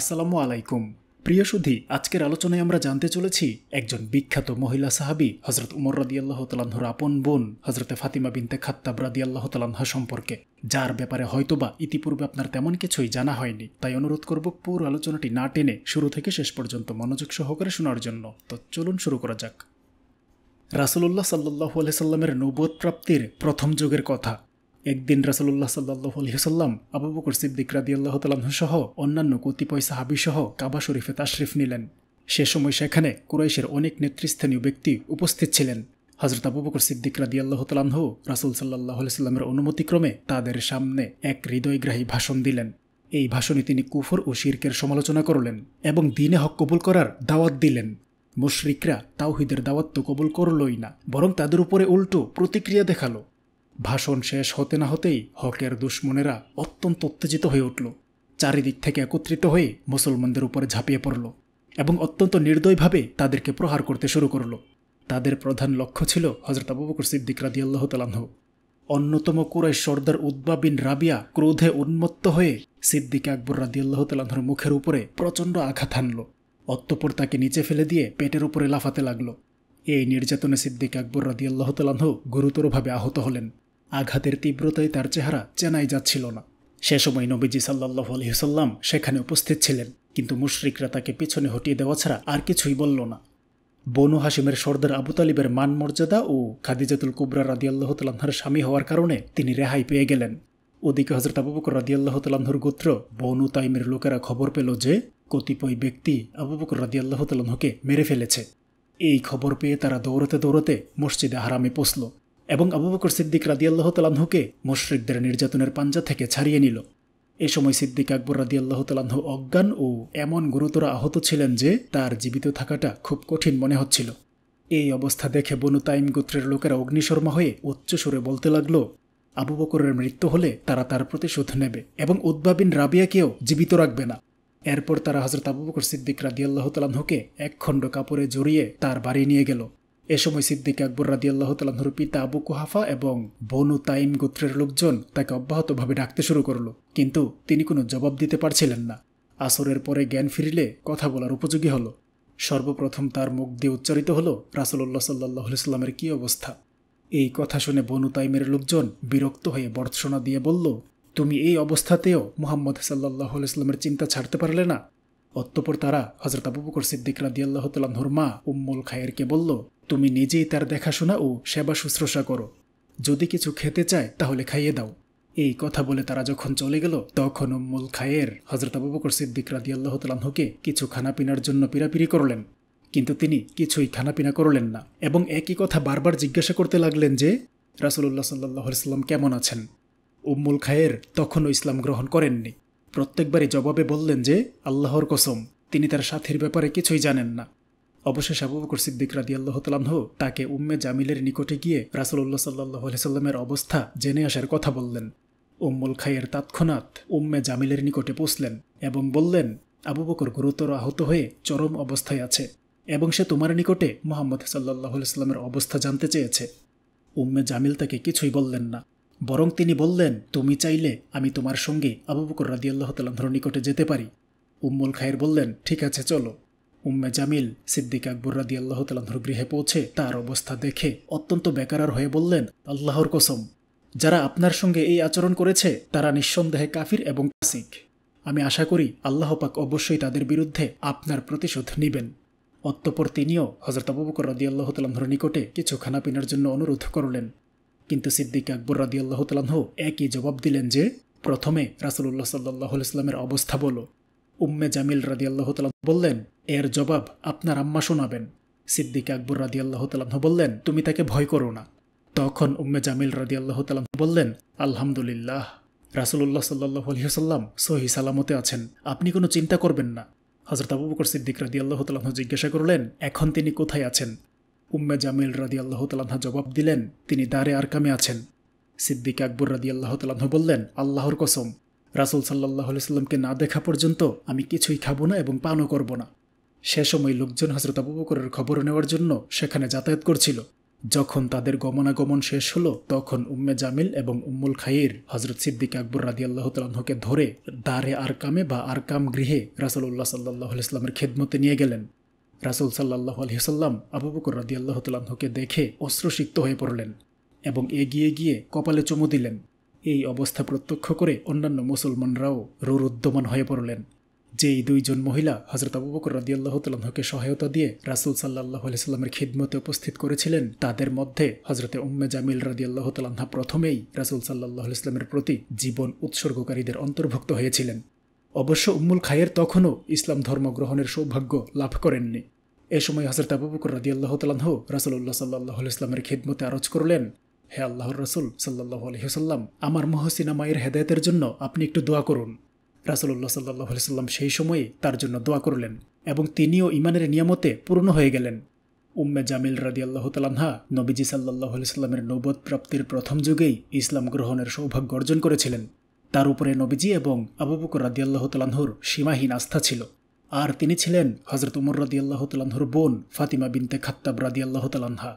আসসালামু আলাইকুম প্রিয় সুধী আজকের আলোচনায় আমরা জানতে চলেছি একজন বিখ্যাত মহিলা সাহাবি হজরত উমর রাদিয়াল্লাহ তালাহর আপন বোন হজরতে ফাতিমা বিনতে খাত্তাব রাদিয়াল্লাহ তালাহা সম্পর্কে যার ব্যাপারে হয়তোবা ইতিপূর্বে আপনার তেমন কিছুই জানা হয়নি তাই অনুরোধ করব পুরো আলোচনাটি না টেনে শুরু থেকে শেষ পর্যন্ত মনোযোগ সহকারে শোনার জন্য তো চলুন শুরু করা যাক রাসুলুল্লাহ সাল্লাহ সাল্লামের নৌবোধ প্রাপ্তির প্রথম যুগের কথা একদিন রাসুল্লাহ সাল্লাহ আলহিহসাল্লাম আবু বকর সিদ্দিক রাদি আল্লাহ সহ অন্যান্য কতিপয় সহ কাবা শরীফে তাশরিফ নিলেন সে সময় সেখানে কুরাইশের অনেক নেতৃস্থানীয় ব্যক্তি উপস্থিত ছিলেন হজরত আবু বকর সিদ্দিক রাদি আল্লাহ তালাহ রাসুল সাল্লাহ সাল্লামের অনুমতিক্রমে তাদের সামনে এক হৃদয়গ্রাহী ভাষণ দিলেন এই ভাষণে তিনি কুফর ও শির্কের সমালোচনা করলেন এবং দিনে হক কবুল করার দাওয়াত দিলেন মুশরিকরা তাওহিদের দাওয়াত তো কবুল করলই না বরং তাদের উপরে উল্টো প্রতিক্রিয়া দেখালো ভাষণ শেষ হতে না হতেই হকের দুশ্মনেরা অত্যন্ত উত্তেজিত হয়ে উঠল চারিদিক থেকে একত্রিত হয়ে মুসলমানদের উপরে ঝাঁপিয়ে পড়ল এবং অত্যন্ত নির্দয়ভাবে তাদেরকে প্রহার করতে শুরু করল তাদের প্রধান লক্ষ্য ছিল হজরত আবু বকর সিদ্দিক রাদিয়াল্লাহ তালাহ অন্যতম কুরাই সর্দার উদ্বা বিন রাবিয়া ক্রোধে উন্মত্ত হয়ে সিদ্দিক আকবর রাদিয়াল্লাহ তালাহর মুখের উপরে প্রচণ্ড আঘাত হানল অত্যপর তাকে নিচে ফেলে দিয়ে পেটের উপরে লাফাতে লাগল এই নির্যাতনে সিদ্দিক আকবর রাদিয়াল্লাহ তালাহ গুরুতরভাবে আহত হলেন আঘাতের তীব্রতায় তার চেহারা চেনাই যাচ্ছিল না সে সময় নবীজি সাল্লাহ আলহিহসাল্লাম সেখানে উপস্থিত ছিলেন কিন্তু মুশরিকরা তাকে পিছনে হটিয়ে দেওয়া ছাড়া আর কিছুই বলল না বনু হাসিমের সর্দার আবু তালিবের মান মর্যাদা ও খাদিজাতুল কুবরা রাদিয়াল্লাহ তালাহার স্বামী হওয়ার কারণে তিনি রেহাই পেয়ে গেলেন ওদিকে হজরত আবুবকর বকর রাদিয়াল্লাহ তালাহুর গোত্র বনু তাইমের লোকেরা খবর পেল যে কতিপয় ব্যক্তি আবুবকর বকর রাদিয়াল্লাহ তালাহুকে মেরে ফেলেছে এই খবর পেয়ে তারা দৌড়তে দৌড়তে মসজিদে হারামে পৌঁছল এবং আবু বকর সিদ্দিক রাদিয়াল্লাহ তালাহুকে মোশরিকদের নির্যাতনের পাঞ্জা থেকে ছাড়িয়ে নিল এ সময় সিদ্দিক আকবর রাদিয়াল্লাহ তালাহু অজ্ঞান ও এমন গুরুতর আহত ছিলেন যে তার জীবিত থাকাটা খুব কঠিন মনে হচ্ছিল এই অবস্থা দেখে বনু তাইম গোত্রের লোকেরা অগ্নিশর্মা হয়ে উচ্চ সুরে বলতে লাগল আবু বকরের মৃত্যু হলে তারা তার প্রতিশোধ নেবে এবং উদ্ভাবিন রাবিয়াকেও জীবিত রাখবে না এরপর তারা হজরত আবু বকর সিদ্দিক রাদিয়াল্লাহ তালাহুকে একখণ্ড কাপড়ে জড়িয়ে তার বাড়ি নিয়ে গেল এ সময় সিদ্দিক আকবর রাদিয়াল্লাহ তালাহর পিতা আবু কুহাফা এবং বনু তাইম গোত্রের লোকজন তাকে অব্যাহতভাবে ডাকতে শুরু করল কিন্তু তিনি কোনো জবাব দিতে পারছিলেন না আসরের পরে জ্ঞান ফিরিলে কথা বলার উপযোগী হল সর্বপ্রথম তার মুখ দিয়ে উচ্চারিত হল রাসুল্লাহ সাল্লাহ ইসলামের কী অবস্থা এই কথা শুনে বনু তাইমের লোকজন বিরক্ত হয়ে বর্ষণা দিয়ে বলল তুমি এই অবস্থাতেও মোহাম্মদ সাল্লাহ ইসলামের চিন্তা ছাড়তে পারলে না অতঃপর তারা হজরত আবু বকর সিদ্দিক রাদিয়াল্লাহ তালাহর মা উম্মুল খায়েরকে বলল তুমি নিজেই তার দেখাশোনা ও সেবা শুশ্রূষা করো যদি কিছু খেতে চায় তাহলে খাইয়ে দাও এই কথা বলে তারা যখন চলে গেল তখন উম্মুল খায়ের হজরত আবু বকর সিদ্দিক রাদিয়াল্লাহ তাল্লাহকে কিছু খানাপিনার জন্য পিরাপিরি করলেন কিন্তু তিনি কিছুই খানাপিনা করলেন না এবং একই কথা বারবার জিজ্ঞাসা করতে লাগলেন যে রাসুল্লাহ সাল্লাহ সাল্লাম কেমন আছেন উম্মুল খায়ের তখনও ইসলাম গ্রহণ করেননি প্রত্যেকবারই জবাবে বললেন যে আল্লাহর কসম তিনি তার সাথীর ব্যাপারে কিছুই জানেন না অবশেষে আবু বকর সিদ্দিক রাদি আল্লাহ তালাহ তাকে উম্মে জামিলের নিকটে গিয়ে উল্লাহ সাল্লাহ সাল্লামের অবস্থা জেনে আসার কথা বললেন উম্মুল খাইয়ের তাৎক্ষণাৎ উম্মে জামিলের নিকটে পৌঁছলেন এবং বললেন আবু বকর গুরুতর আহত হয়ে চরম অবস্থায় আছে এবং সে তোমার নিকটে মোহাম্মদ সাল্লাহ সাল্লামের অবস্থা জানতে চেয়েছে উম্মে জামিল তাকে কিছুই বললেন না বরং তিনি বললেন তুমি চাইলে আমি তোমার সঙ্গে আবু বকর রাদিয়াল্লাহ তাল্লাহর নিকটে যেতে পারি উম্মুল খায়ের বললেন ঠিক আছে চলো উম্মে জামিল সিদ্দিক আকবর রাদি আল্লাহ তালাহর গৃহে পৌঁছে তার অবস্থা দেখে অত্যন্ত বেকারার হয়ে বললেন আল্লাহর কসম যারা আপনার সঙ্গে এই আচরণ করেছে তারা নিঃসন্দেহে কাফির এবং কাসিক আমি আশা করি আল্লাহ পাক অবশ্যই তাদের বিরুদ্ধে আপনার প্রতিশোধ নেবেন অত্যপর তিনিও হজরত আবুবকর রাদি আল্লাহ তালাহর নিকটে কিছু খানাপিনার জন্য অনুরোধ করলেন কিন্তু সিদ্দিক আকবর রাদিয়াল্লাহ তালাহ একই জবাব দিলেন যে প্রথমে রাসুল্লাহ সাল্লাহ ইসলামের অবস্থা বলো উম্মে জামিল রাদিয়াল্লাহ তালাহ বললেন এর জবাব আপনার আম্মা শোনাবেন সিদ্দিক আকবর রাদিয়াল্লাহ তালাহ বললেন তুমি তাকে ভয় করো না তখন উম্মে জামিল রাদিয়াল্লাহ তালাহ বললেন আলহামদুলিল্লাহ রাসুল্লাহ সাল্লাহ সাল্লাম সহি সালামতে আছেন আপনি কোনো চিন্তা করবেন না হজরত আবুবকর সিদ্দিক সিদ্দিক রাদিয়াল্লাহ তালাহ জিজ্ঞাসা করলেন এখন তিনি কোথায় আছেন উম্মে জামিল রাদি আল্লাহ তালাহা জবাব দিলেন তিনি দারে আরকামে আছেন সিদ্দিক আকবর রাদি আল্লাহ তালাহ বললেন আল্লাহর কসম রাসুল সাল্লাহ সাল্লামকে না দেখা পর্যন্ত আমি কিছুই খাবো না এবং পানও করব না সে সময় লোকজন হজরত আবু বকরের খবর নেওয়ার জন্য সেখানে যাতায়াত করছিল যখন তাদের গমনাগমন শেষ হলো তখন উম্মে জামিল এবং উম্মুল খাইর হজরত সিদ্দিক আকবর রাদি আল্লাহ তালাহকে ধরে দারে আরকামে বা আরকাম গৃহে রাসুল্লাহ সাল্লাহ ইসলামের খেদমতে নিয়ে গেলেন রাসুল সাল্লাহ আলহিসাল্লাম আবু বকর রাদি আল্লাহ দেখে অশ্রুসিক্ত হয়ে পড়লেন এবং এগিয়ে গিয়ে কপালে চমু দিলেন এই অবস্থা প্রত্যক্ষ করে অন্যান্য মুসলমানরাও রুরুদ্যমান হয়ে পড়লেন যেই দুইজন মহিলা হজরত আবু বকর রাদিয়াল্লাহ তাল্লাহকে সহায়তা দিয়ে রাসুল সাল্লাহ আলহিসাল্লামের খিদমতে উপস্থিত করেছিলেন তাদের মধ্যে হজরতে উম্মে জামিল আল্লাহ তাল্লাহা প্রথমেই রাসুল সাল্লাহ ইসলামের প্রতি জীবন উৎসর্গকারীদের অন্তর্ভুক্ত হয়েছিলেন অবশ্য উম্মুল খায়ের তখনও ইসলাম ধর্ম গ্রহণের সৌভাগ্য লাভ করেননি এ সময় হজরত আবুবুকর রাদি আল্লাহ তালাহ রাসুল্লাহ সাল্লাহ ইসলামের খিদমতে আরজ করলেন হে আল্লাহর রসুল সাল্লাহ আলহিহসাল্লাম আমার মহসিনা মায়ের হেদায়তের জন্য আপনি একটু দোয়া করুন রাসুল্লাহ সাল্লাহ সাল্লাম সেই সময়ে তার জন্য দোয়া করলেন এবং তিনিও ইমানের নিয়ামতে পূর্ণ হয়ে গেলেন উম্মে জামিল রাজি আল্লাহ তালাহা নবীজি সাল্লাহ সাল্লামের নৌবত প্রাপ্তির প্রথম যুগেই ইসলাম গ্রহণের সৌভাগ্য অর্জন করেছিলেন তার উপরে নবীজি এবং আবু বকর রাদিয়াল্লাহ তালাহুর সীমাহীন আস্থা ছিল আর তিনি ছিলেন হজরত উমর রাদিয়াল্লাহ তালাহুর বোন ফাতিমা বিনতে খাত্তাব রাদিয়াল্লাহ তালাহা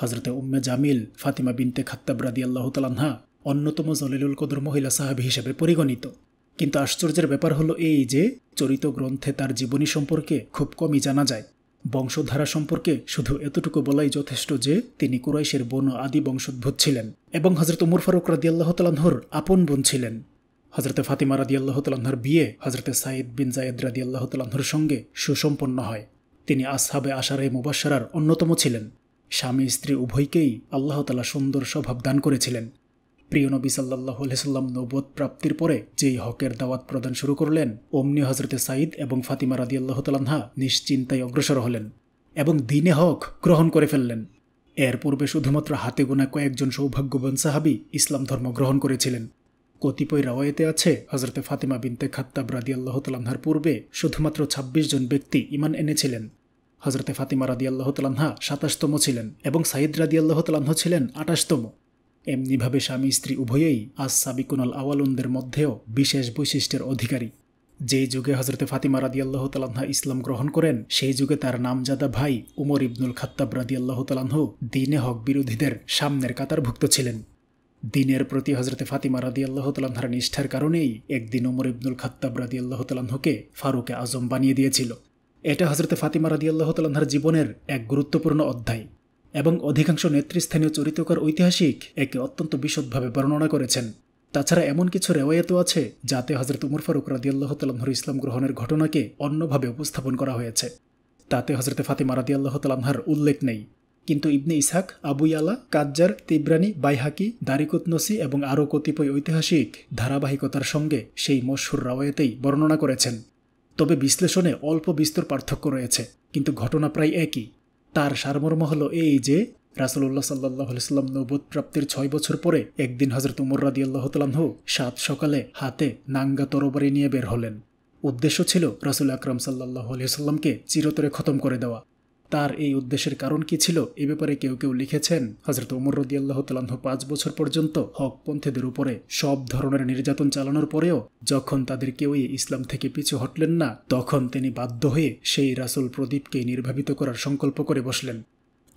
হজরতে উম্মে জামিল ফাতিমা বিনতে খাত্তাব রাদিয়াল্লাহ তালাহা অন্যতম জলিলুল কদর মহিলা সাহাবি হিসেবে পরিগণিত কিন্তু আশ্চর্যের ব্যাপার হলো এই যে চরিত গ্রন্থে তার জীবনী সম্পর্কে খুব কমই জানা যায় বংশধারা সম্পর্কে শুধু এতটুকু বলাই যথেষ্ট যে তিনি কুরাইশের বন আদি বংশোদ্ভূত ছিলেন এবং হজরত উমর ফারুক রাদিয়াল্লাহ তালাহর আপন বোন ছিলেন হজরতে ফাতিমা রাদিয়াল্লাহ তালাহর বিয়ে হজরতে সাইদ বিন জায়েদ রাদিয়াল্লাহ তালাহর সঙ্গে সুসম্পন্ন হয় তিনি আসহাবে আশারে মুবাসার অন্যতম ছিলেন স্বামী স্ত্রী উভয়কেই আল্লাহ তালা সুন্দর স্বভাব দান করেছিলেন প্রিয় নবী সাল্লাহ আলহিসাল্লাম নবোধ প্রাপ্তির পরে যেই হকের দাওয়াত প্রদান শুরু করলেন অমনি হজরতে সাঈদ এবং ফাতিমা রাদি আল্লাহ তালাহা নিশ্চিন্তায় অগ্রসর হলেন এবং দিনে হক গ্রহণ করে ফেললেন এর পূর্বে শুধুমাত্র হাতে গোনা কয়েকজন সৌভাগ্যবান সাহাবি ইসলাম ধর্ম গ্রহণ করেছিলেন কতিপয় রাওয়ায়েতে আছে হজরতে ফাতিমা বিনতে খাত্তাব রাদি আল্লাহ তালাহার পূর্বে শুধুমাত্র ২৬ জন ব্যক্তি ইমান এনেছিলেন হজরতে ফাতিমা রাদি আল্লাহ তালাহা সাতাশতম ছিলেন এবং সাঈদ রাদি আল্লাহ তালাহ ছিলেন আটাশতম এমনিভাবে স্বামী স্ত্রী উভয়েই আজ সাবিকুনাল আওয়ালুনদের মধ্যেও বিশেষ বৈশিষ্ট্যের অধিকারী যে যুগে হজরতে ফাতিমা রাদিয়াল্লাহ তালাহা ইসলাম গ্রহণ করেন সেই যুগে তার নামজাদা ভাই উমর ইবনুল খাত্তাব রাদিয়াল্লাহ তালাহ দিনে হক বিরোধীদের সামনের কাতারভুক্ত ছিলেন দিনের প্রতি হজরতে ফাতিমা রাদি আল্লাহ তালাহার নিষ্ঠার কারণেই একদিন উমর ইবনুল খাত্তাব রাদি আল্লাহ তালাহকে ফারুকে আজম বানিয়ে দিয়েছিল এটা হজরতে ফাতিমা রাদি আল্লাহ তালাহার জীবনের এক গুরুত্বপূর্ণ অধ্যায় এবং অধিকাংশ নেতৃস্থানীয় চরিত্রকার ঐতিহাসিক একে অত্যন্ত বিশদভাবে বর্ণনা করেছেন তাছাড়া এমন কিছু রেওয়ায়তও আছে যাতে হজরত উমর ফারুক রাদিয়াল্লাহ তালাহর ইসলাম গ্রহণের ঘটনাকে অন্যভাবে উপস্থাপন করা হয়েছে তাতে হজরতে ফাতিমা রাদিয়াল্লাহ তালাহার উল্লেখ নেই কিন্তু ইবনে ইসাক আবুয়ালা কাজ্জার তিব্রানি বাইহাকি দারিকুতনসি এবং আরও কতিপয় ঐতিহাসিক ধারাবাহিকতার সঙ্গে সেই মশুর রাওয়ায়তেই বর্ণনা করেছেন তবে বিশ্লেষণে অল্প বিস্তর পার্থক্য রয়েছে কিন্তু ঘটনা প্রায় একই তার সারমর্ম হল এই যে রাসুল্লাহ সাল্লাহ আলিয়াল্লাম নৌবোধ প্রাপ্তির ছয় বছর পরে একদিন হজরত উমর রাদি আল্লাহ সাত সকালে হাতে নাঙ্গা তরবারি নিয়ে বের হলেন উদ্দেশ্য ছিল রাসুল আকরাম সাল্লাহ আলিয়াল্লামকে চিরতরে খতম করে দেওয়া তার এই উদ্দেশ্যের কারণ কি ছিল এ ব্যাপারে কেউ কেউ লিখেছেন হজরত উমর রদিয়াল্লাহ তালাহ পাঁচ বছর পর্যন্ত হক পন্থীদের উপরে সব ধরনের নির্যাতন চালানোর পরেও যখন তাদের কেউই ইসলাম থেকে পিছু হটলেন না তখন তিনি বাধ্য হয়ে সেই রাসুল প্রদীপকে নির্ভাবিত করার সংকল্প করে বসলেন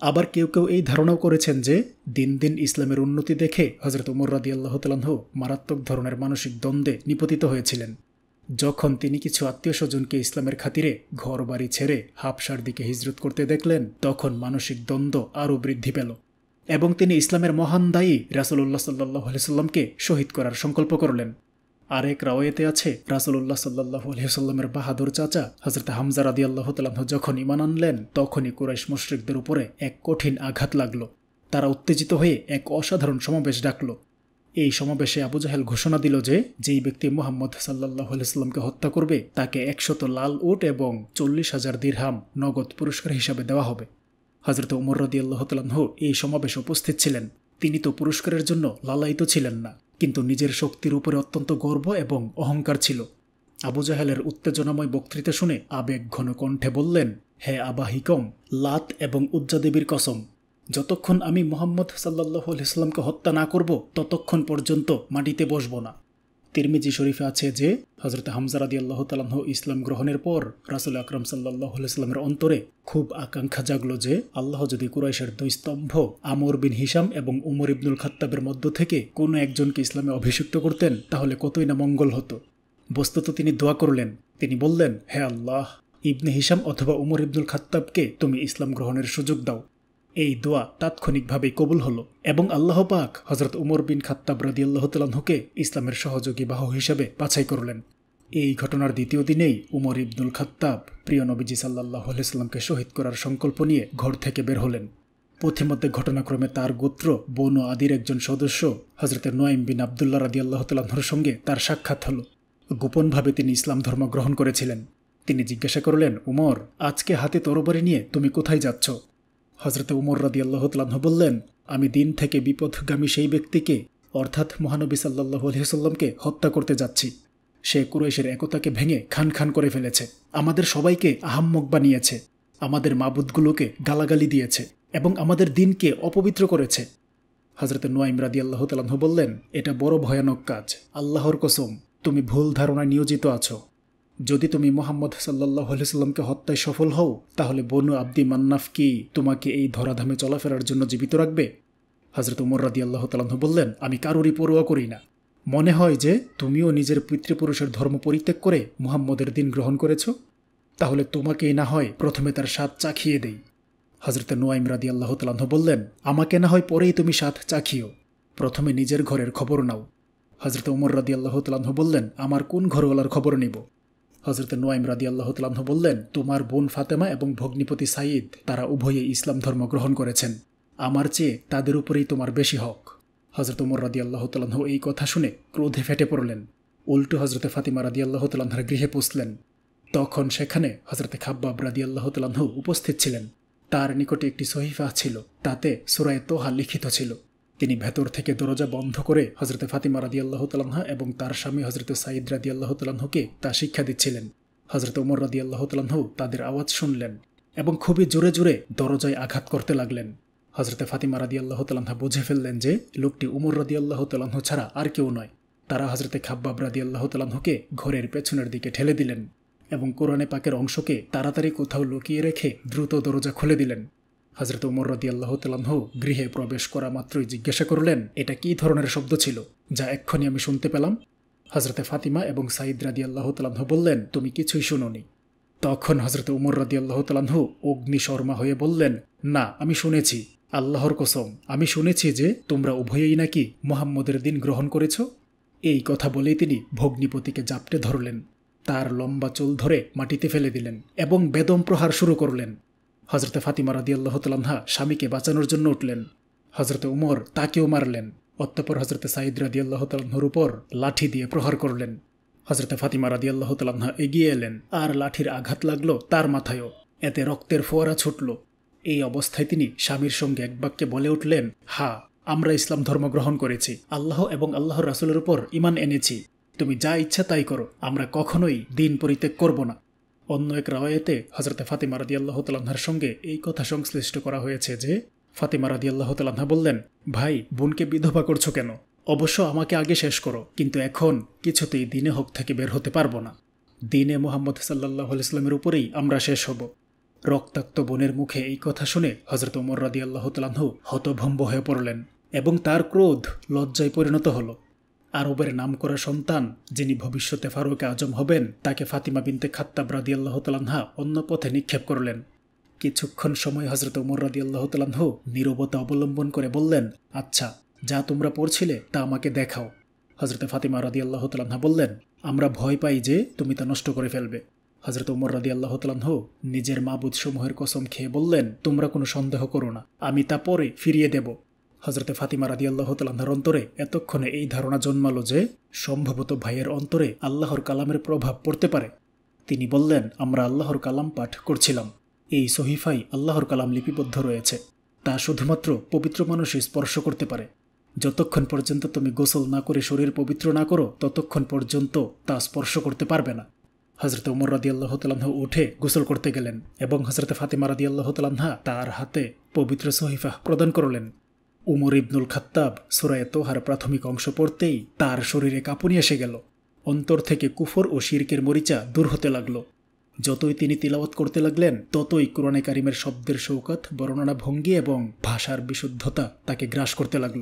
আবার কেউ কেউ এই ধারণাও করেছেন যে দিন দিন ইসলামের উন্নতি দেখে হজরত উমর রাদি আল্লাহ মারাত্মক ধরনের মানসিক দ্বন্দ্বে নিপতিত হয়েছিলেন যখন তিনি কিছু আত্মীয় স্বজনকে ইসলামের খাতিরে ঘর বাড়ি ছেড়ে হাফসার দিকে হিজরত করতে দেখলেন তখন মানসিক দ্বন্দ্ব আরও বৃদ্ধি পেল এবং তিনি ইসলামের মহান দায়ী রাসুলুল্লাহ সাল্লাহ সাল্লামকে শহীদ করার সংকল্প করলেন আরেক রাওয়েতে আছে রাসুলুল্লাহ সাল্লাহ আলহিহাল্লামের বাহাদুর চাচা হজরত হামজার আদি আল্লাহ তালাহ যখন ইমান আনলেন তখনই কুরাইশ মুশ্রিকদের উপরে এক কঠিন আঘাত লাগল তারা উত্তেজিত হয়ে এক অসাধারণ সমাবেশ ডাকল এই সমাবেশে আবু জাহেল ঘোষণা দিল যে যেই ব্যক্তি মোহাম্মদ সাল্লাহ আলাইস্লামকে হত্যা করবে তাকে একশত লাল উট এবং চল্লিশ হাজার দিরহাম নগদ পুরস্কার হিসাবে দেওয়া হবে হজরত উমর রদি আল্লাহতালাহ এই সমাবেশে উপস্থিত ছিলেন তিনি তো পুরস্কারের জন্য লালায়িত ছিলেন না কিন্তু নিজের শক্তির উপরে অত্যন্ত গর্ব এবং অহংকার ছিল আবু জাহেলের উত্তেজনাময় বক্তৃতা শুনে আবেগ ঘন কণ্ঠে বললেন হে আবাহিকম লাত এবং উজ্জাদেবীর কসম যতক্ষণ আমি মোহাম্মদ সাল্লাহ ইসলামকে হত্যা না করব ততক্ষণ পর্যন্ত মাটিতে বসব না তিরমিজি শরীফে আছে যে হজরত হামজারাদি রাদি আল্লাহ তালাহ ইসলাম গ্রহণের পর রাসুল আকরম সাল্লাহ ইসলামের অন্তরে খুব আকাঙ্ক্ষা জাগল যে আল্লাহ যদি কুরাইশের দুই স্তম্ভ আমর বিন হিসাম এবং উমর ইবনুল খাত্তাবের মধ্য থেকে কোনো একজনকে ইসলামে অভিষিক্ত করতেন তাহলে কতই না মঙ্গল হতো বস্তুত তিনি দোয়া করলেন তিনি বললেন হে আল্লাহ ইবনে হিসাম অথবা উমর ইবনুল খাত্তাবকে তুমি ইসলাম গ্রহণের সুযোগ দাও এই দোয়া তাৎক্ষণিকভাবে কবুল হল এবং আল্লাহ পাক হজরত উমর বিন খাত্তাব রাদি আল্লাহতালাহুকে ইসলামের সহযোগী বাহ হিসেবে বাছাই করলেন এই ঘটনার দ্বিতীয় দিনেই উমর ইবনুল খাত্তাব প্রিয় নবীজি সাল্লাহ আলাইস্লামকে শহীদ করার সংকল্প নিয়ে ঘর থেকে বের হলেন পথিমধ্যে ঘটনাক্রমে তার গোত্র বন আদির একজন সদস্য হজরতের নয়েম বিন আবদুল্লা রাদি আল্লাহতালাহর সঙ্গে তার সাক্ষাৎ হল গোপনভাবে তিনি ইসলাম ধর্ম গ্রহণ করেছিলেন তিনি জিজ্ঞাসা করলেন উমর আজকে হাতে তরবারি নিয়ে তুমি কোথায় যাচ্ছ হজরত উমর রদিয়াল্লাহ তালাহ বললেন আমি দিন থেকে বিপদগামী সেই ব্যক্তিকে অর্থাৎ মহানবী সাল্লাহ আলহিহাল্লামকে হত্যা করতে যাচ্ছি সে কুরৈশের একতাকে ভেঙে খান খান করে ফেলেছে আমাদের সবাইকে আহাম্মক বানিয়েছে আমাদের মাবুদগুলোকে গালাগালি দিয়েছে এবং আমাদের দিনকে অপবিত্র করেছে হজরত নোয়াইম রাদি আল্লাহ তালাহ বললেন এটা বড় ভয়ানক কাজ আল্লাহর কসম তুমি ভুল ধারণায় নিয়োজিত আছো যদি তুমি মোহাম্মদ সাল্লাহ সাল্লামকে হত্যায় সফল হও তাহলে বনু আব্দি মান্নাফ কি তোমাকে এই ধরাধামে চলাফেরার জন্য জীবিত রাখবে হজরত উমর রাদি আল্লাহ তালাহ বললেন আমি কারোরই পড়ুয়া করি না মনে হয় যে তুমিও নিজের পিতৃপুরুষের ধর্ম পরিত্যাগ করে মুহাম্মদের দিন গ্রহণ করেছ তাহলে তোমাকেই না হয় প্রথমে তার স্বাদ চাখিয়ে দেই হজরত নোয়াইম রাদি আল্লাহ তালাহ বললেন আমাকে না হয় পরেই তুমি স্বাদ চাখিও প্রথমে নিজের ঘরের খবর নাও হজরত উমর রাদি আল্লাহ তালাহ বললেন আমার কোন ঘরওয়ালার খবর নিব হজরত নোয়াইম রাদি আল্লাহ তালাহ বললেন তোমার বোন ফাতেমা এবং ভগ্নিপতি সাঈদ তারা উভয়ে ইসলাম ধর্ম গ্রহণ করেছেন আমার চেয়ে তাদের উপরেই তোমার বেশি হক হজরত উমর রাদি আল্লাহ তালাহ এই কথা শুনে ক্রোধে ফেটে পড়লেন উল্টো হজরতে ফাতিমা রাদি আল্লাহ তালাহার গৃহে পুষলেন তখন সেখানে হজরতে খাব্বাব রাদি আল্লাহ তালাহ উপস্থিত ছিলেন তার নিকটে একটি সহিফা ছিল তাতে সুরায় তোহা লিখিত ছিল তিনি ভেতর থেকে দরজা বন্ধ করে হজরতে ফাতিমা রাদি আল্লাহ তালাহা এবং তার স্বামী হজরত সাঈদ রাদি আল্লাহ তালাহুকে তা শিক্ষা দিচ্ছিলেন হজরত উমর রাদি আল্লাহ তালাহু তাদের আওয়াজ শুনলেন এবং খুবই জোরে জোরে দরজায় আঘাত করতে লাগলেন হজরতে ফাতিমা রাদি আল্লাহ তালাহা বুঝে ফেললেন যে লোকটি উমর রাদি আল্লাহ তালাহ ছাড়া আর কেউ নয় তারা হজরতে খাব্বাব রাদি আল্লাহ তালাহুকে ঘরের পেছনের দিকে ঠেলে দিলেন এবং কোরআনে পাকের অংশকে তাড়াতাড়ি কোথাও লুকিয়ে রেখে দ্রুত দরজা খুলে দিলেন হজরত উমর রদি আল্লাহ তালাহ গৃহে প্রবেশ করা মাত্রই জিজ্ঞাসা করলেন এটা কি ধরনের শব্দ ছিল যা এক্ষণি আমি শুনতে পেলাম হজরতে ফাতিমা এবং সাঈদ রাদি আল্লাহ তালাহ বললেন তুমি কিছুই শুনোনি তখন হজরত উমর রদি আল্লাহ তালাহ অগ্নি শর্মা হয়ে বললেন না আমি শুনেছি আল্লাহর কসম আমি শুনেছি যে তোমরা উভয়েই নাকি মোহাম্মদের দিন গ্রহণ করেছ এই কথা বলেই তিনি ভগ্নিপতিকে জাপটে ধরলেন তার লম্বা চুল ধরে মাটিতে ফেলে দিলেন এবং বেদম প্রহার শুরু করলেন হজরতে ফাতিমা রদিয়াল্লাহ তালাহা স্বামীকে বাঁচানোর জন্য উঠলেন হজরতে উমর তাকেও মারলেন অত্যপর হজরতে সাঈদ রাদিয়াল্লাহ উপর লাঠি দিয়ে প্রহার করলেন হজরতে ফাতিমা রাদিয়াল্লাহ তালাহা এগিয়ে এলেন আর লাঠির আঘাত লাগলো তার মাথায়ও এতে রক্তের ফোয়ারা ছুটল এই অবস্থায় তিনি স্বামীর সঙ্গে এক বাক্যে বলে উঠলেন হা আমরা ইসলাম ধর্ম গ্রহণ করেছি আল্লাহ এবং আল্লাহর রাসুলের উপর ইমান এনেছি তুমি যা ইচ্ছা তাই করো আমরা কখনোই দিন পরিত্যাগ করব না অন্য এক রাওয়ায়েতে হজরতে ফাতিমা রাদিয়াল্লাহ তালাহার সঙ্গে এই কথা সংশ্লিষ্ট করা হয়েছে যে ফাতিমা রাদিয়াল্লাহ তালাহা বললেন ভাই বোনকে বিধবা করছো কেন অবশ্য আমাকে আগে শেষ করো কিন্তু এখন কিছুতেই দিনে হোক থেকে বের হতে পারবো না দিনে মোহাম্মদ সাল্লাহ ইসলামের উপরেই আমরা শেষ হব রক্তাক্ত বোনের মুখে এই কথা শুনে হজরত উমর রাদি আল্লাহ হতভম্ব হয়ে পড়লেন এবং তার ক্রোধ লজ্জায় পরিণত হলো আরবের নামকরা সন্তান যিনি ভবিষ্যতে ফারুক আজম হবেন তাকে ফাতিমা বিনতে খাত্তাব রাদি আল্লাহ তালাহা অন্য পথে নিক্ষেপ করলেন কিছুক্ষণ সময় হজরত উমর রাদি আল্লাহ তালাহ নিরবতা অবলম্বন করে বললেন আচ্ছা যা তোমরা পড়ছিলে তা আমাকে দেখাও হজরতে ফাতিমা রাদি আল্লাহ তালাহা বললেন আমরা ভয় পাই যে তুমি তা নষ্ট করে ফেলবে হজরত উমর রাদি আল্লাহ তালাহ নিজের মাবুদ সমূহের কসম খেয়ে বললেন তোমরা কোনো সন্দেহ করো না আমি তা পরে ফিরিয়ে দেব হজরতে ফাতিমা রাদিয়াল্লাহ তালান্ধার অন্তরে এতক্ষণে এই ধারণা জন্মালো যে সম্ভবত ভাইয়ের অন্তরে আল্লাহর কালামের প্রভাব পড়তে পারে তিনি বললেন আমরা আল্লাহর কালাম পাঠ করছিলাম এই সহিফাই আল্লাহর কালাম লিপিবদ্ধ রয়েছে তা শুধুমাত্র পবিত্র মানুষই স্পর্শ করতে পারে যতক্ষণ পর্যন্ত তুমি গোসল না করে শরীর পবিত্র না করো ততক্ষণ পর্যন্ত তা স্পর্শ করতে পারবে না হজরত উমর রাদি আল্লাহ তালাহা উঠে গোসল করতে গেলেন এবং হজরত ফাতিমা রাদি আল্লাহ তার হাতে পবিত্র সহিফা প্রদান করলেন উমর ইবনুল খাত্তাব সুরায় তোহার প্রাথমিক অংশ পড়তেই তার শরীরে কাঁপুনি এসে গেল অন্তর থেকে কুফর ও শির্কের মরিচা দূর হতে লাগল যতই তিনি তিলাওয়াত করতে লাগলেন ততই কোরআনে কারিমের শব্দের শৌকত বর্ণনা ভঙ্গি এবং ভাষার বিশুদ্ধতা তাকে গ্রাস করতে লাগল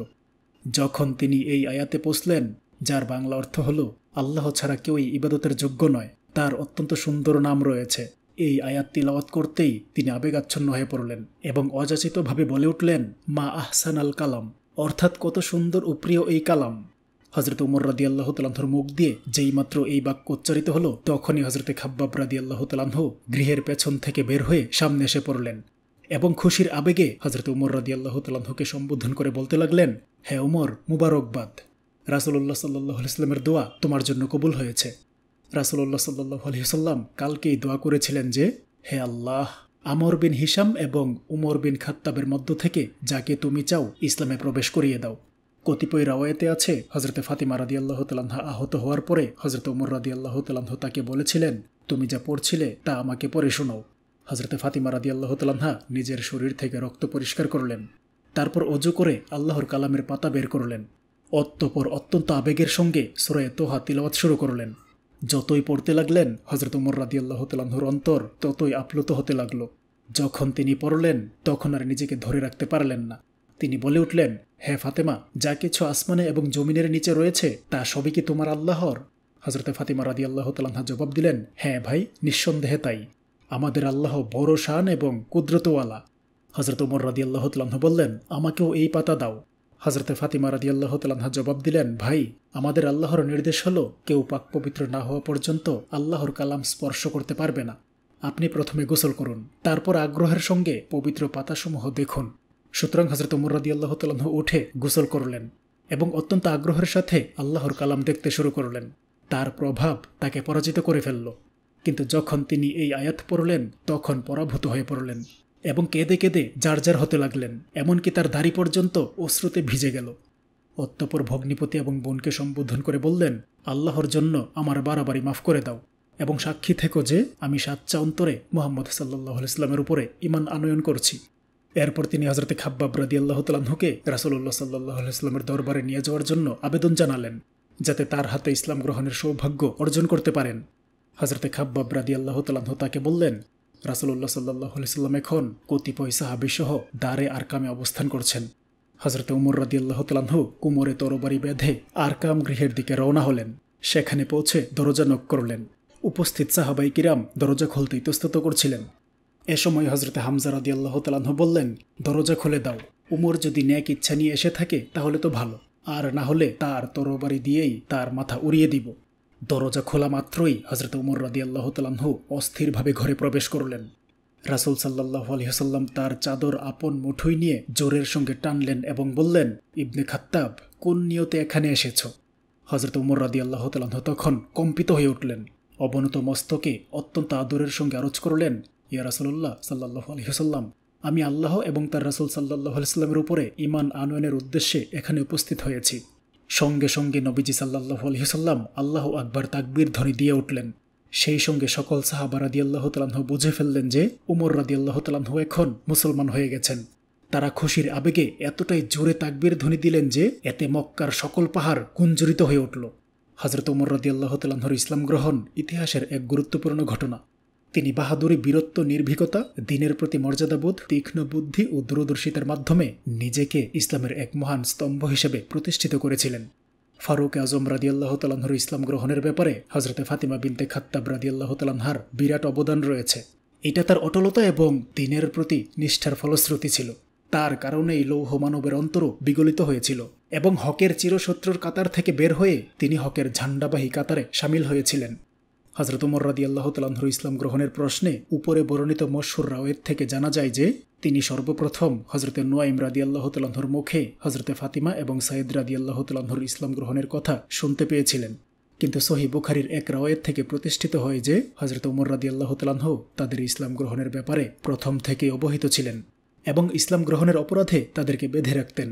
যখন তিনি এই আয়াতে পৌঁছলেন যার বাংলা অর্থ হল আল্লাহ ছাড়া কেউই ইবাদতের যোগ্য নয় তার অত্যন্ত সুন্দর নাম রয়েছে এই আয়াত তিলাওয়াত করতেই তিনি আবেগাচ্ছন্ন হয়ে পড়লেন এবং অযাচিতভাবে বলে উঠলেন মা আহসান আল কালাম অর্থাৎ কত সুন্দর ও প্রিয় এই কালাম হজরত উমর রাদি আল্লাহ তালাহর মুখ দিয়ে যেই মাত্র এই বাক্য উচ্চারিত হলো তখনই হজরতে খাব্বাব রাদি আল্লাহ তালাহ গৃহের পেছন থেকে বের হয়ে সামনে এসে পড়লেন এবং খুশির আবেগে হজরত উমর রাদি আল্লাহ তালাহকে সম্বোধন করে বলতে লাগলেন হ্যাঁ উমর মুবারকবাদ রাসুল্লাহ সাল্লাহ ইসলামের দোয়া তোমার জন্য কবুল হয়েছে রাসুল্লাহ সাল্লাহ আলহিসাল্লাম কালকেই দোয়া করেছিলেন যে হে আল্লাহ আমর বিন হিসাম এবং উমর বিন খাত্তাবের মধ্য থেকে যাকে তুমি চাও ইসলামে প্রবেশ করিয়ে দাও কতিপয় রাওয়ায়তে আছে হজরতে ফাতিমা রাদি আল্লাহ তালাহা আহত হওয়ার পরে হজরত উমর রাদি আল্লাহ তালাহ তাকে বলেছিলেন তুমি যা পড়ছিলে তা আমাকে পড়ে শোনাও হজরতে ফাতিমা রাদি আল্লাহ তালাহা নিজের শরীর থেকে রক্ত পরিষ্কার করলেন তারপর অজু করে আল্লাহর কালামের পাতা বের করলেন অত্যপর অত্যন্ত আবেগের সঙ্গে সুরায় তোহা তিলওয়াত শুরু করলেন যতই পড়তে লাগলেন হজরত উমর রাদিয়াল্লাহ তালাহুর অন্তর ততই আপ্লুত হতে লাগল যখন তিনি পড়লেন তখন আর নিজেকে ধরে রাখতে পারলেন না তিনি বলে উঠলেন হে ফাতেমা যা কিছু আসমানে এবং জমিনের নিচে রয়েছে তা সবই কি তোমার আল্লাহর হজরতে ফাতিমা রাদি আল্লাহ তালাহা জবাব দিলেন হ্যাঁ ভাই নিঃসন্দেহে তাই আমাদের আল্লাহ বড় শান এবং কুদরতওয়ালা হজরত উমর রাদি আল্লাহ তালাহ বললেন আমাকেও এই পাতা দাও হজরতে ফাতিমা রাদি আল্লাহ জবাব দিলেন ভাই আমাদের আল্লাহর নির্দেশ হলো কেউ পাক পবিত্র না হওয়া পর্যন্ত আল্লাহর কালাম স্পর্শ করতে পারবে না আপনি প্রথমে গোসল করুন তারপর আগ্রহের সঙ্গে পবিত্র পাতাসমূহ দেখুন সুতরাং হজরত উমর রাদি আল্লাহ তালাহ উঠে গোসল করলেন এবং অত্যন্ত আগ্রহের সাথে আল্লাহর কালাম দেখতে শুরু করলেন তার প্রভাব তাকে পরাজিত করে ফেলল কিন্তু যখন তিনি এই আয়াত পড়লেন তখন পরাভূত হয়ে পড়লেন এবং কেঁদে কেঁদে যার যার হতে লাগলেন এমনকি তার দাড়ি পর্যন্ত অশ্রুতে ভিজে গেল অত্যপর ভগ্নিপতি এবং বোনকে সম্বোধন করে বললেন আল্লাহর জন্য আমার বারাবারি মাফ করে দাও এবং সাক্ষী থেকো যে আমি সাচ্চা অন্তরে মোহাম্মদ সাল্লাহ ইসলামের উপরে ইমান আনয়ন করছি এরপর তিনি হজরতে খাব্বাব রাদি আল্লাহ তালাহুকে রাসুল্লাহ সাল্লাহ ইসলামের দরবারে নিয়ে যাওয়ার জন্য আবেদন জানালেন যাতে তার হাতে ইসলাম গ্রহণের সৌভাগ্য অর্জন করতে পারেন হজরতে খাব্বাব রাদি আল্লাহ তালাহ তাকে বললেন রাসুল্লাহ সাল্লাহ সাল্লাম এখন কতিপয় সহ দ্বারে আরকামে অবস্থান করছেন হজরত উমর রদিয়াল্লাহ তালাহু কুমরে তরবারি বেঁধে আরকাম গৃহের দিকে রওনা হলেন সেখানে পৌঁছে দরজা নক করলেন উপস্থিত সাহাবাই কিরাম দরজা খুলতে ইতস্তত করছিলেন এ সময় হজরত হামজা রদিয়াল্লাহ তালাহু বললেন দরজা খুলে দাও উমর যদি ন্যাক ইচ্ছা নিয়ে এসে থাকে তাহলে তো ভালো আর না হলে তার তরবারি দিয়েই তার মাথা উড়িয়ে দিব দরজা খোলা মাত্রই হজরত উমর আল্লাহ তালাহু অস্থিরভাবে ঘরে প্রবেশ করলেন রাসুল সাল্লাহ আলহিহাসাল্লাম তার চাদর আপন মুঠোই নিয়ে জোরের সঙ্গে টানলেন এবং বললেন ইবনে খাত্তাব কোন নিয়তে এখানে এসেছ হজরত উমর রাদি আল্লাহ তালাহু তখন কম্পিত হয়ে উঠলেন অবনত মস্তকে অত্যন্ত আদরের সঙ্গে আরোচ করলেন ইয়া রাসুল্লাহ সাল্লাহ আলহিহাসাল্লাম আমি আল্লাহ এবং তার রাসুল সাল্লাহ আলসালামের উপরে ইমান আনয়নের উদ্দেশ্যে এখানে উপস্থিত হয়েছি সঙ্গে সঙ্গে নবীজি সাল্লাহ আলহিসাল্লাম আল্লাহ আকবর তাকবির ধ্বনি দিয়ে উঠলেন সেই সঙ্গে সকল সাহাবা রাদি আল্লাহ তালাহ বুঝে ফেললেন যে উমর রাদি আল্লাহ তালাহ এখন মুসলমান হয়ে গেছেন তারা খুশির আবেগে এতটাই জোরে তাকবির ধ্বনি দিলেন যে এতে মক্কার সকল পাহাড় কুঞ্জরিত হয়ে উঠল হজরত উমর রাদি আল্লাহ তালাহর ইসলাম গ্রহণ ইতিহাসের এক গুরুত্বপূর্ণ ঘটনা তিনি বাহাদুরি বীরত্ব নির্ভীকতা দিনের প্রতি মর্যাদাবোধ তীক্ষ্ণ বুদ্ধি ও দূরদর্শিতার মাধ্যমে নিজেকে ইসলামের এক মহান স্তম্ভ হিসেবে প্রতিষ্ঠিত করেছিলেন ফারুক আজম রাদিয়াল্লাহ তালাহর ইসলাম গ্রহণের ব্যাপারে হজরতে ফাতিমা বিনতে খাত্তাব রাদিয়াল্লাহ তালাহার বিরাট অবদান রয়েছে এটা তার অটলতা এবং দিনের প্রতি নিষ্ঠার ফলশ্রুতি ছিল তার কারণেই লৌহ মানবের অন্তরও বিগলিত হয়েছিল এবং হকের চিরশত্রুর কাতার থেকে বের হয়ে তিনি হকের ঝান্ডাবাহী কাতারে সামিল হয়েছিলেন হজরত উমর রাদি আল্লাহ তালাহর ইসলাম গ্রহণের প্রশ্নে উপরে বর্ণিত মশহুর রাওয়ের থেকে জানা যায় যে তিনি সর্বপ্রথম হজরতে নোয়াইম রাদি আল্লাহ তালাহর মুখে হজরতে ফাতিমা এবং সাইদ রাদি আল্লাহ তালাহর ইসলাম গ্রহণের কথা শুনতে পেয়েছিলেন কিন্তু সহি বুখারির এক রাওয়ের থেকে প্রতিষ্ঠিত হয় যে হজরত উমর রাদি আল্লাহ তালাহ তাদের ইসলাম গ্রহণের ব্যাপারে প্রথম থেকে অবহিত ছিলেন এবং ইসলাম গ্রহণের অপরাধে তাদেরকে বেঁধে রাখতেন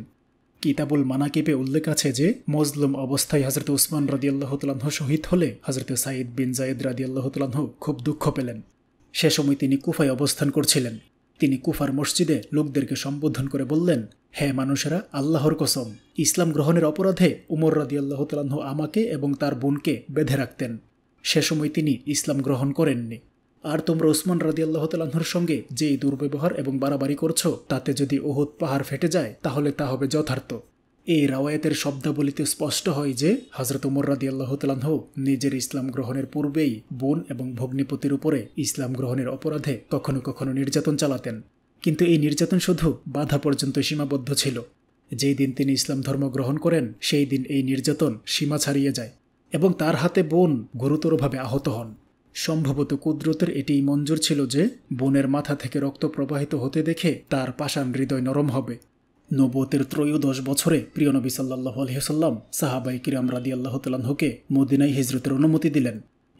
কিতাবুল মানাকিবে উল্লেখ আছে যে মজলুম অবস্থায় হজরত উসমান আল্লাহ তুলাহ শহীদ হলে হজরত সাঈদ বিন জায়েদ রাদিয়াল্লাহ তুলাহ খুব দুঃখ পেলেন সে সময় তিনি কুফায় অবস্থান করছিলেন তিনি কুফার মসজিদে লোকদেরকে সম্বোধন করে বললেন হে মানুষেরা আল্লাহর কসম ইসলাম গ্রহণের অপরাধে উমর রাদিয়াল্লাহ তালাহ আমাকে এবং তার বোনকে বেঁধে রাখতেন সে সময় তিনি ইসলাম গ্রহণ করেননি আর তোমরা ওসমান রাদি আল্লাহ তালাহর সঙ্গে যেই দুর্ব্যবহার এবং বাড়াবাড়ি করছো তাতে যদি ওহত পাহাড় ফেটে যায় তাহলে তা হবে যথার্থ এই রাওয়ায়াতের শব্দাবলিতে স্পষ্ট হয় যে হজরত উমর রাদি আল্লাহতালাহ নিজের ইসলাম গ্রহণের পূর্বেই বোন এবং ভগ্নিপতির উপরে ইসলাম গ্রহণের অপরাধে কখনো কখনো নির্যাতন চালাতেন কিন্তু এই নির্যাতন শুধু বাধা পর্যন্ত সীমাবদ্ধ ছিল যেই দিন তিনি ইসলাম ধর্ম গ্রহণ করেন সেই দিন এই নির্যাতন সীমা ছাড়িয়ে যায় এবং তার হাতে বোন গুরুতরভাবে আহত হন সম্ভবত কুদরতের এটি মঞ্জুর ছিল যে বোনের মাথা থেকে রক্ত প্রবাহিত হতে দেখে তার পাষাণ হৃদয় নরম হবে নবতের ত্রয়োদশ বছরে প্রিয়নবী সাল্লাহ আলহিহসাল্লাম সাহাবাই কিরাম রাদি আল্লাহ তালাহকে মদিনাই হিজরতের অনুমতি দিলেন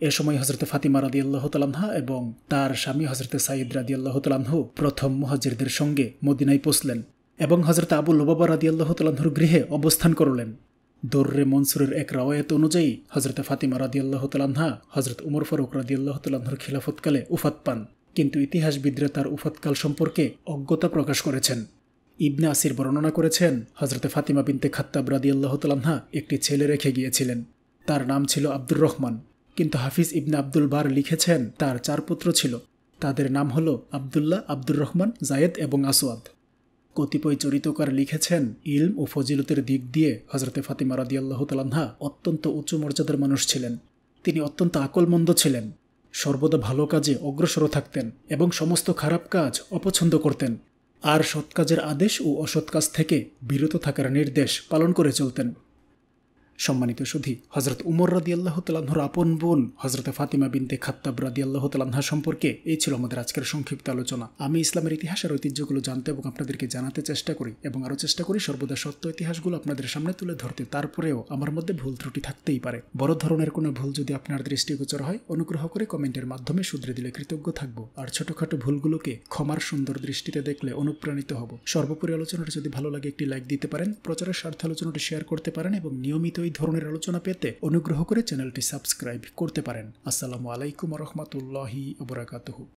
এ সময় হজরত ফাতিমা রাদি আল্লাহ তালাহা এবং তার স্বামী হজরতে সাঈদ রাদি আল্লাহ তালাহু প্রথম মহাজিরদের সঙ্গে মদিনায় পৌঁছলেন এবং হজরত আবুল লোবাবা রাদি আল্লাহ তালাহুর গৃহে অবস্থান করলেন দর্রে মনসুরের এক রাওয়ায়ত অনুযায়ী হজরত ফাতিমা রাদিয়াল্লাহ তালাহা হজরত উমর ফারুক রাদিয়াল্লাহ তালাহর খিলাফতকালে উফাত পান কিন্তু ইতিহাসবিদরা তার উফাতকাল সম্পর্কে অজ্ঞতা প্রকাশ করেছেন ইবনে আসির বর্ণনা করেছেন হজরতে ফাতিমা বিনতে খাত্তাব রাদিয়াল্লাহ তালাহা একটি ছেলে রেখে গিয়েছিলেন তার নাম ছিল আব্দুর রহমান কিন্তু হাফিজ ইবনে আব্দুল বার লিখেছেন তার চার পুত্র ছিল তাদের নাম হল আবদুল্লাহ আব্দুর রহমান জায়েদ এবং আসওয়াদ কতিপয় চরিতকার লিখেছেন ইলম ও ফজিলতের দিক দিয়ে হজরতে ফাতিমা রাদিয়াল্লাহ তালান্না অত্যন্ত উচ্চ মর্যাদার মানুষ ছিলেন তিনি অত্যন্ত আকলমন্দ ছিলেন সর্বদা ভালো কাজে অগ্রসর থাকতেন এবং সমস্ত খারাপ কাজ অপছন্দ করতেন আর সৎ কাজের আদেশ ও অসৎ কাজ থেকে বিরত থাকার নির্দেশ পালন করে চলতেন সম্মানিত সুধী হজরত উমর রাদি আল্লাহ তালাহর আপন বোন হজরত ফাতিমা বিনতে খাত্তাব রাদি আল্লাহ তালাহা সম্পর্কে এই ছিল আমাদের আজকের সংক্ষিপ্ত আলোচনা আমি ইসলামের ইতিহাসের ঐতিহ্যগুলো জানতে এবং আপনাদেরকে জানাতে চেষ্টা করি এবং আরও চেষ্টা করি সর্বদা সত্য ইতিহাসগুলো আপনাদের সামনে তুলে ধরতে তারপরেও আমার মধ্যে ভুল ত্রুটি থাকতেই পারে বড় ধরনের কোনো ভুল যদি আপনার দৃষ্টিগোচর হয় অনুগ্রহ করে কমেন্টের মাধ্যমে শুধরে দিলে কৃতজ্ঞ থাকব আর ছোটখাটো ভুলগুলোকে ক্ষমার সুন্দর দৃষ্টিতে দেখলে অনুপ্রাণিত হব সর্বোপরি আলোচনাটা যদি ভালো লাগে একটি লাইক দিতে পারেন প্রচারের স্বার্থে আলোচনাটি শেয়ার করতে পারেন এবং নিয়মিত ধরনের আলোচনা পেতে অনুগ্রহ করে চ্যানেলটি সাবস্ক্রাইব করতে পারেন আসসালামু আলাইকুম রহমতুল্লাহি ওবরাকাতহু